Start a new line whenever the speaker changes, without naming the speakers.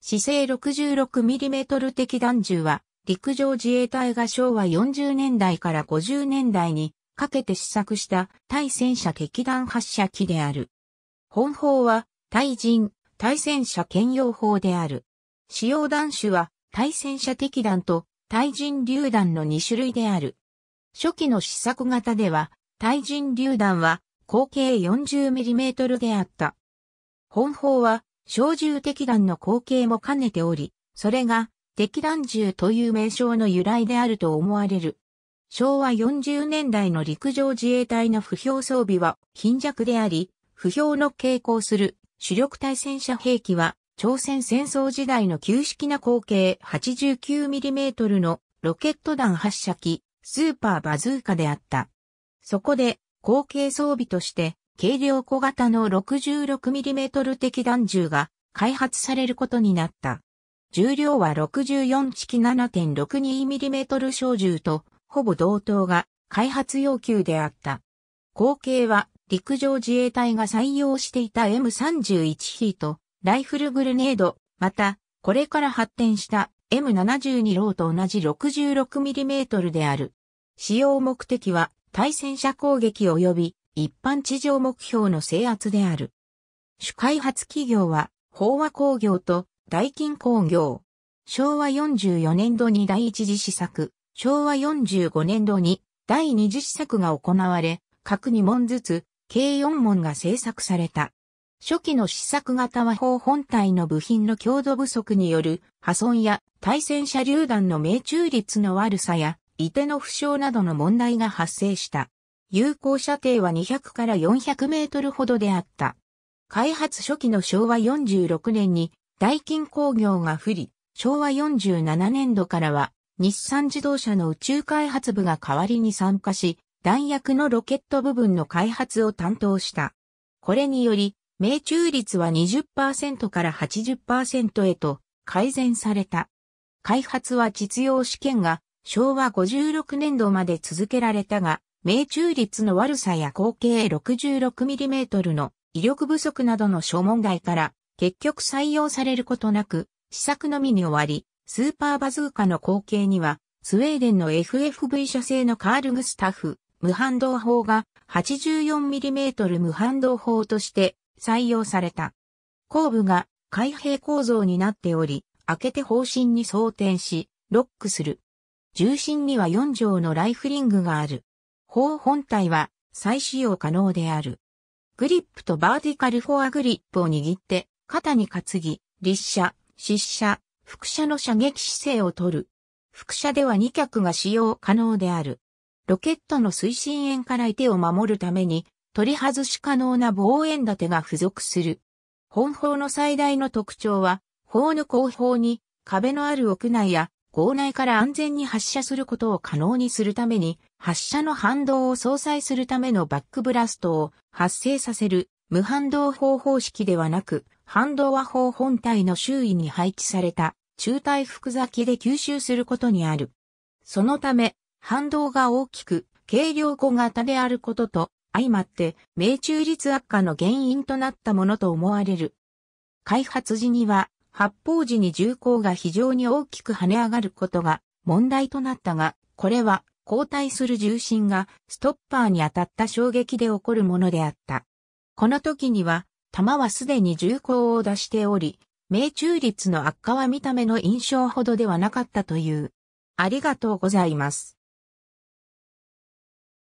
姿勢 66mm 的弾銃は、陸上自衛隊が昭和40年代から50年代にかけて試作した対戦車撃弾発射機である。本砲は対人、対戦車兼用砲である。使用弾種は対戦車敵弾と対人榴弾の2種類である。初期の試作型では対人榴弾は口径 40mm であった。本砲は小銃敵弾の光景も兼ねており、それが敵弾銃という名称の由来であると思われる。昭和40年代の陸上自衛隊の不評装備は貧弱であり、不評の傾向する主力対戦車兵器は朝鮮戦争時代の旧式な口径 89mm のロケット弾発射機、スーパーバズーカであった。そこで後継装備として軽量小型の 66mm 的弾銃が開発されることになった。重量は64式 7.62mm 小銃とほぼ同等が開発要求であった。後継は陸上自衛隊が採用していた M31 ヒート、ライフルグレネード、また、これから発展した M72 ローと同じ 66mm である。使用目的は対戦車攻撃及び一般地上目標の制圧である。主開発企業は、飽和工業と大金工業。昭和44年度に第一次試作、昭和45年度に第二次試作が行われ、各2問ずつ、計4問が制作された。初期の試作型は砲本体の部品の強度不足による破損や対戦車榴弾の命中率の悪さや、射手の負傷などの問題が発生した。有効射程は200から400メートルほどであった。開発初期の昭和46年に大金工業が不利、昭和47年度からは日産自動車の宇宙開発部が代わりに参加し、弾薬のロケット部分の開発を担当した。これにより、命中率は20%から80%へと改善された。開発は実用試験が昭和56年度まで続けられたが、命中率の悪さや合計 66mm の威力不足などの諸問題から、結局採用されることなく、試作のみに終わり、スーパーバズーカの口径には、スウェーデンの FFV 社製のカールグスタフ、無反動砲が 84mm 無反動砲として採用された。後部が開閉構造になっており、開けて方針に装填し、ロックする。重心には4畳のライフリングがある。砲本体は再使用可能である。グリップとバーティカルフォアグリップを握って、肩に担ぎ、立射、失射、副射の射撃姿勢をとる。副射では2脚が使用可能である。ロケットの推進円から相手を守るために、取り外し可能な防円立てが付属する。本砲の最大の特徴は、砲の後方に壁のある屋内や号内から安全に発射することを可能にするために、発射の反動を相殺するためのバックブラストを発生させる無反動砲方式ではなく、反動和砲本体の周囲に配置された中体複座機で吸収することにある。そのため、反動が大きく、軽量小型であることと、相まって、命中率悪化の原因となったものと思われる。開発時には、発砲時に銃口が非常に大きく跳ね上がることが問題となったが、これは後退する重心がストッパーに当たった衝撃で起こるものであった。この時には、弾はすでに銃口を出しており、命中率の悪化は見た目の印象ほどではなかったという。ありがとうございます。